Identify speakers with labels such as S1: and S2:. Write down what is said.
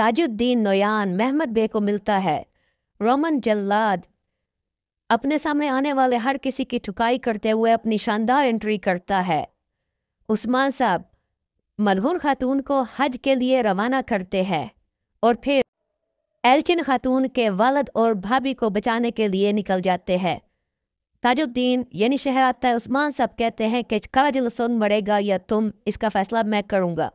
S1: Tajuddin Noyan Mehmed बे को मिलता है रोमन जल्लाद अपने सामने आने वाले हर किसी की ठुकाई करते हुए अपनी शानदार एंट्री करता है उस्मान साहब मलहून खातून को हज के लिए रवाना करते हैं और फिर एलचिन खातून के वालद और भाभी को बचाने के लिए निकल जाते हैं ताजुद्दीन यानी शहर आता है उस्मान साहब कहते हैं कि सुन मरेगा या तुम इसका फैसला मैं करूँगा